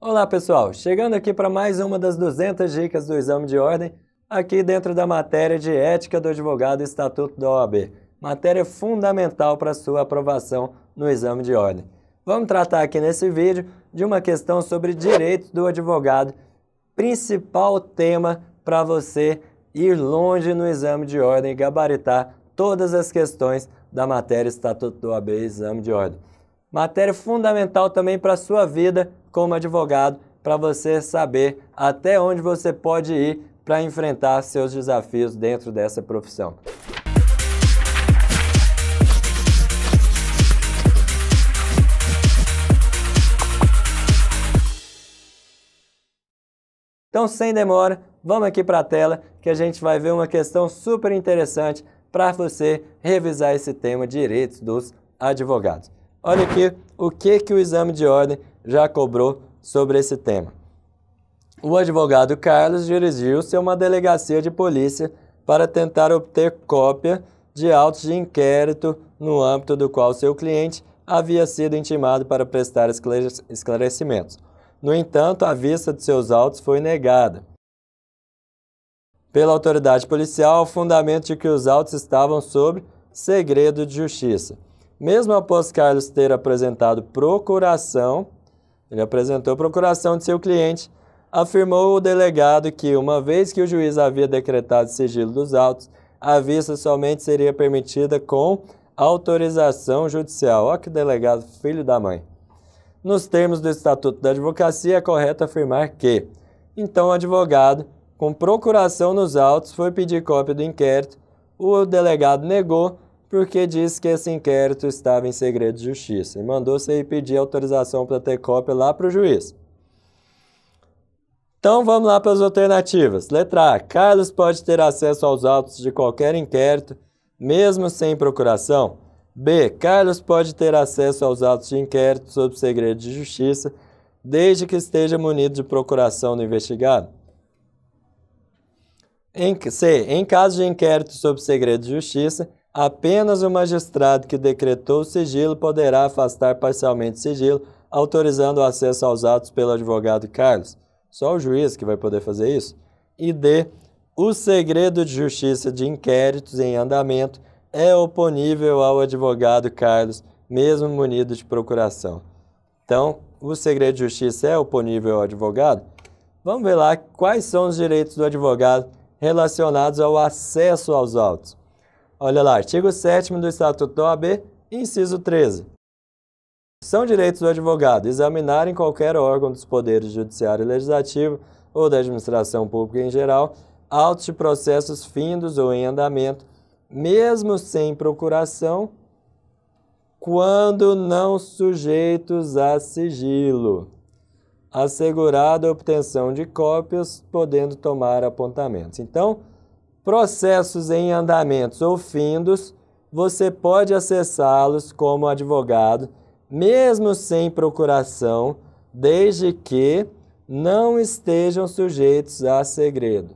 Olá pessoal, chegando aqui para mais uma das 200 dicas do exame de ordem, aqui dentro da matéria de ética do advogado e estatuto da OAB, matéria fundamental para sua aprovação no exame de ordem. Vamos tratar aqui nesse vídeo de uma questão sobre direito do advogado, principal tema para você ir longe no exame de ordem e gabaritar todas as questões da matéria Estatuto do OAB Exame de Ordem. Matéria fundamental também para a sua vida como advogado para você saber até onde você pode ir para enfrentar seus desafios dentro dessa profissão. Então, sem demora, vamos aqui para a tela que a gente vai ver uma questão super interessante para você revisar esse tema direitos dos advogados. Olha aqui o que, que o exame de ordem já cobrou sobre esse tema. O advogado Carlos dirigiu-se a uma delegacia de polícia para tentar obter cópia de autos de inquérito no âmbito do qual seu cliente havia sido intimado para prestar esclarecimentos. No entanto, a vista de seus autos foi negada pela autoridade policial ao fundamento de que os autos estavam sob segredo de justiça. Mesmo após Carlos ter apresentado procuração ele apresentou procuração de seu cliente, afirmou o delegado que, uma vez que o juiz havia decretado sigilo dos autos, a vista somente seria permitida com autorização judicial. Olha que delegado, filho da mãe. Nos termos do Estatuto da Advocacia, é correto afirmar que, então, o advogado, com procuração nos autos, foi pedir cópia do inquérito, o delegado negou porque disse que esse inquérito estava em segredo de justiça e mandou você ir pedir autorização para ter cópia lá para o juiz. Então vamos lá para as alternativas. Letra A. Carlos pode ter acesso aos autos de qualquer inquérito, mesmo sem procuração. B. Carlos pode ter acesso aos autos de inquérito sob segredo de justiça, desde que esteja munido de procuração do investigado. Em, C. Em caso de inquérito sob segredo de justiça, Apenas o magistrado que decretou o sigilo poderá afastar parcialmente o sigilo, autorizando o acesso aos atos pelo advogado Carlos. Só o juiz que vai poder fazer isso. E D. O segredo de justiça de inquéritos em andamento é oponível ao advogado Carlos, mesmo munido de procuração. Então, o segredo de justiça é oponível ao advogado? Vamos ver lá quais são os direitos do advogado relacionados ao acesso aos autos. Olha lá, artigo 7 do Estatuto da OAB, inciso 13. São direitos do advogado examinar em qualquer órgão dos poderes judiciário e legislativo ou da administração pública em geral autos de processos findos ou em andamento, mesmo sem procuração, quando não sujeitos a sigilo, assegurada a obtenção de cópias, podendo tomar apontamentos. Então, processos em andamentos ou findos, você pode acessá-los como advogado, mesmo sem procuração, desde que não estejam sujeitos a segredo.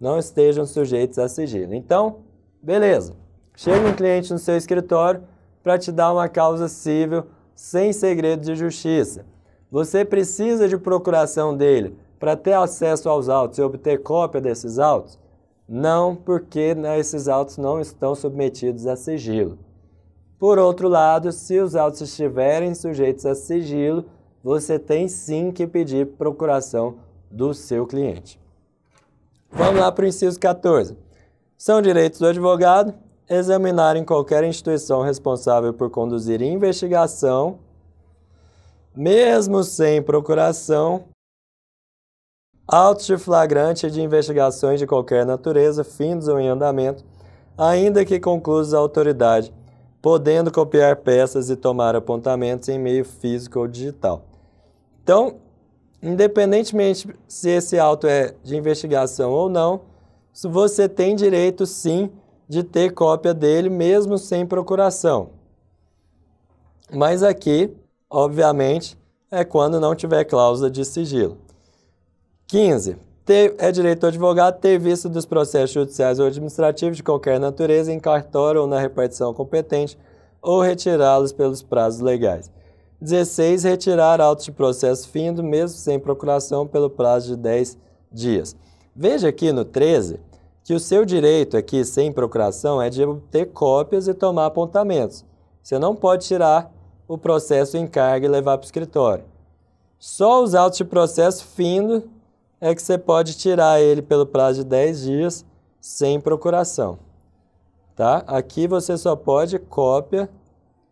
Não estejam sujeitos a sigilo. Então, beleza. Chega um cliente no seu escritório para te dar uma causa civil sem segredo de justiça. Você precisa de procuração dele para ter acesso aos autos e obter cópia desses autos? Não porque né, esses autos não estão submetidos a sigilo. Por outro lado, se os autos estiverem sujeitos a sigilo, você tem sim que pedir procuração do seu cliente. Vamos lá para o inciso 14. São direitos do advogado examinar em qualquer instituição responsável por conduzir investigação, mesmo sem procuração, autos de flagrante de investigações de qualquer natureza, findos ou em andamento, ainda que concluídos a autoridade, podendo copiar peças e tomar apontamentos em meio físico ou digital. Então, independentemente se esse auto é de investigação ou não, você tem direito sim de ter cópia dele mesmo sem procuração. Mas aqui, obviamente, é quando não tiver cláusula de sigilo. 15. ter é direito ao advogado ter visto dos processos judiciais ou administrativos de qualquer natureza em cartório ou na repartição competente ou retirá-los pelos prazos legais. 16. Retirar autos de processo findo, mesmo sem procuração, pelo prazo de 10 dias. Veja aqui no 13 que o seu direito aqui, sem procuração, é de obter cópias e tomar apontamentos. Você não pode tirar o processo em carga e levar para o escritório. Só os autos de processo findo é que você pode tirar ele pelo prazo de 10 dias sem procuração. Tá? Aqui você só pode cópia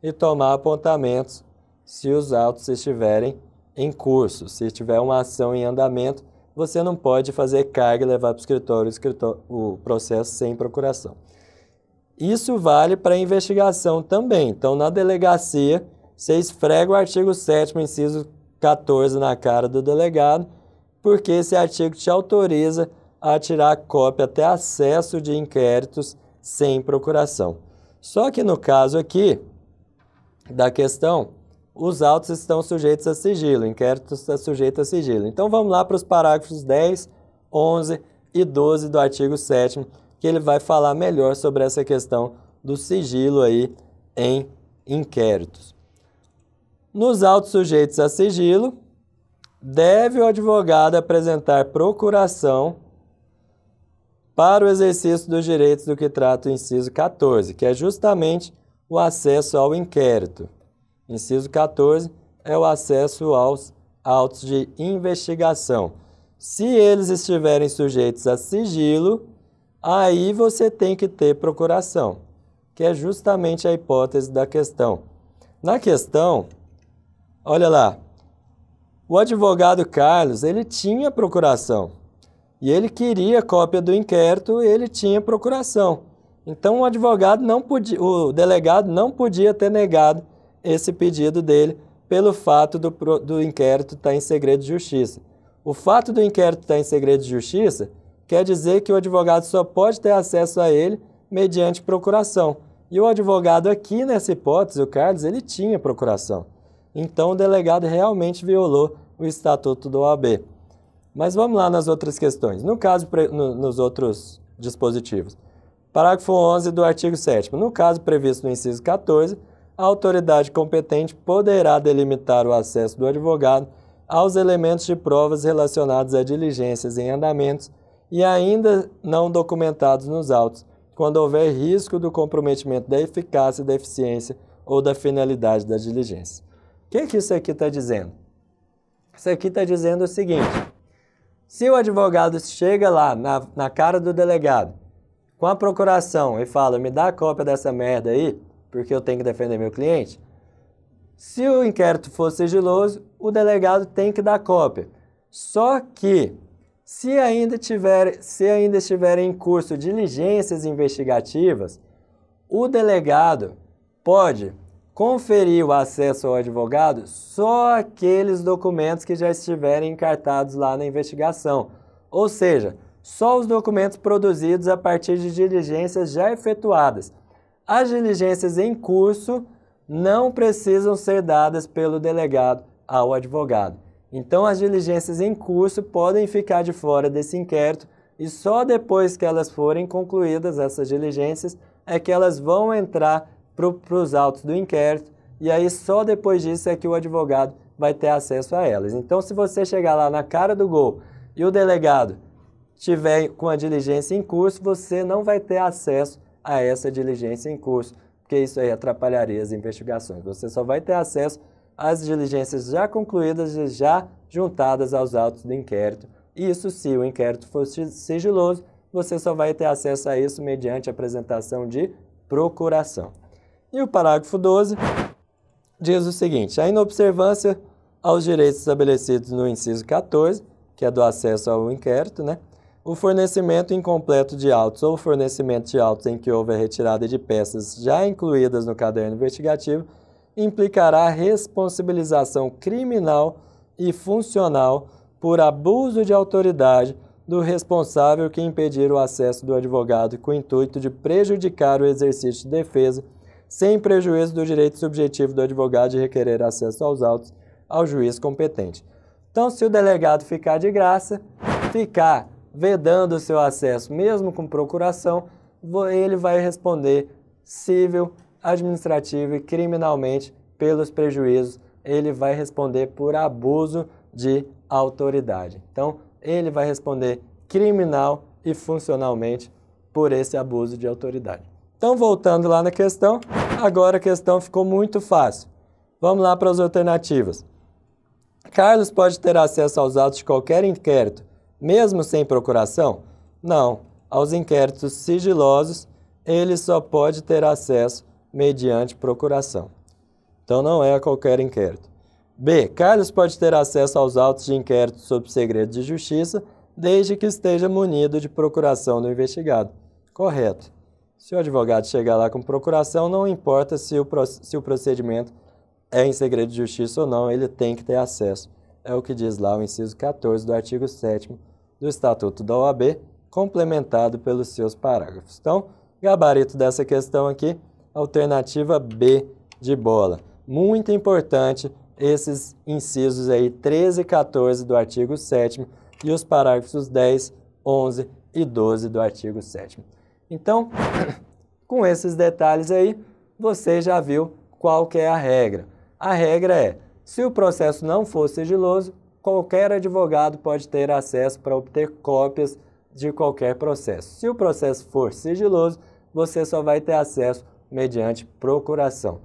e tomar apontamentos se os autos estiverem em curso. Se tiver uma ação em andamento, você não pode fazer carga e levar para o escritório, escritório o processo sem procuração. Isso vale para investigação também. Então, na delegacia, você esfrega o artigo 7 inciso 14 na cara do delegado, porque esse artigo te autoriza a tirar cópia até acesso de inquéritos sem procuração. Só que no caso aqui da questão, os autos estão sujeitos a sigilo, o inquérito está sujeito a sigilo. Então vamos lá para os parágrafos 10, 11 e 12 do artigo 7 que ele vai falar melhor sobre essa questão do sigilo aí em inquéritos. Nos autos sujeitos a sigilo, deve o advogado apresentar procuração para o exercício dos direitos do que trata o inciso 14, que é justamente o acesso ao inquérito. Inciso 14 é o acesso aos autos de investigação. Se eles estiverem sujeitos a sigilo, aí você tem que ter procuração, que é justamente a hipótese da questão. Na questão, olha lá, o advogado Carlos, ele tinha procuração. E ele queria cópia do inquérito e ele tinha procuração. Então o advogado não podia, o delegado não podia ter negado esse pedido dele pelo fato do, do inquérito estar em segredo de justiça. O fato do inquérito estar em segredo de justiça quer dizer que o advogado só pode ter acesso a ele mediante procuração. E o advogado aqui, nessa hipótese, o Carlos, ele tinha procuração. Então o delegado realmente violou o estatuto do OAB. Mas vamos lá nas outras questões. No caso, nos outros dispositivos. Parágrafo 11 do artigo 7. No caso previsto no inciso 14, a autoridade competente poderá delimitar o acesso do advogado aos elementos de provas relacionados a diligências em andamentos e ainda não documentados nos autos, quando houver risco do comprometimento da eficácia, da eficiência ou da finalidade da diligência. O que, que isso aqui está dizendo? Isso aqui está dizendo o seguinte: se o advogado chega lá na, na cara do delegado com a procuração e fala, me dá a cópia dessa merda aí, porque eu tenho que defender meu cliente, se o inquérito for sigiloso, o delegado tem que dar cópia. Só que, se ainda, tiver, se ainda estiver em curso diligências investigativas, o delegado pode conferir o acesso ao advogado só aqueles documentos que já estiverem encartados lá na investigação, ou seja, só os documentos produzidos a partir de diligências já efetuadas. As diligências em curso não precisam ser dadas pelo delegado ao advogado. Então, as diligências em curso podem ficar de fora desse inquérito e só depois que elas forem concluídas, essas diligências, é que elas vão entrar para os autos do inquérito, e aí só depois disso é que o advogado vai ter acesso a elas. Então, se você chegar lá na cara do gol e o delegado tiver com a diligência em curso, você não vai ter acesso a essa diligência em curso, porque isso aí atrapalharia as investigações. Você só vai ter acesso às diligências já concluídas e já juntadas aos autos do inquérito. Isso se o inquérito for sigiloso, você só vai ter acesso a isso mediante apresentação de procuração. E o parágrafo 12 diz o seguinte: a inobservância aos direitos estabelecidos no inciso 14, que é do acesso ao inquérito, né? O fornecimento incompleto de autos ou fornecimento de autos em que houve a retirada de peças já incluídas no caderno investigativo implicará responsabilização criminal e funcional por abuso de autoridade do responsável que impedir o acesso do advogado com o intuito de prejudicar o exercício de defesa sem prejuízo do direito subjetivo do advogado de requerer acesso aos autos ao juiz competente. Então, se o delegado ficar de graça, ficar vedando o seu acesso, mesmo com procuração, ele vai responder civil, administrativo e criminalmente pelos prejuízos. Ele vai responder por abuso de autoridade. Então, ele vai responder criminal e funcionalmente por esse abuso de autoridade. Então, voltando lá na questão, agora a questão ficou muito fácil. Vamos lá para as alternativas. Carlos pode ter acesso aos autos de qualquer inquérito, mesmo sem procuração? Não. Aos inquéritos sigilosos, ele só pode ter acesso mediante procuração. Então, não é a qualquer inquérito. B. Carlos pode ter acesso aos autos de inquérito sob segredo de justiça, desde que esteja munido de procuração do investigado. Correto. Se o advogado chegar lá com procuração, não importa se o, se o procedimento é em segredo de justiça ou não, ele tem que ter acesso. É o que diz lá o inciso 14 do artigo 7 do Estatuto da OAB, complementado pelos seus parágrafos. Então, gabarito dessa questão aqui, alternativa B de bola. Muito importante esses incisos aí, 13 e 14 do artigo 7 e os parágrafos 10, 11 e 12 do artigo 7 então, com esses detalhes aí, você já viu qual é a regra. A regra é, se o processo não for sigiloso, qualquer advogado pode ter acesso para obter cópias de qualquer processo. Se o processo for sigiloso, você só vai ter acesso mediante procuração.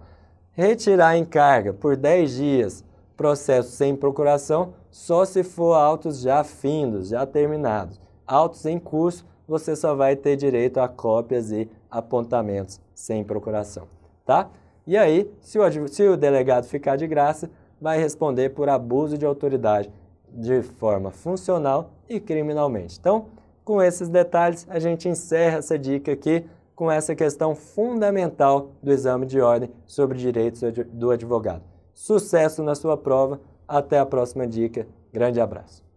Retirar encarga por 10 dias processo sem procuração só se for autos já findos, já terminados. Autos em curso você só vai ter direito a cópias e apontamentos sem procuração, tá? E aí, se o, se o delegado ficar de graça, vai responder por abuso de autoridade de forma funcional e criminalmente. Então, com esses detalhes, a gente encerra essa dica aqui com essa questão fundamental do exame de ordem sobre direitos do advogado. Sucesso na sua prova. Até a próxima dica. Grande abraço.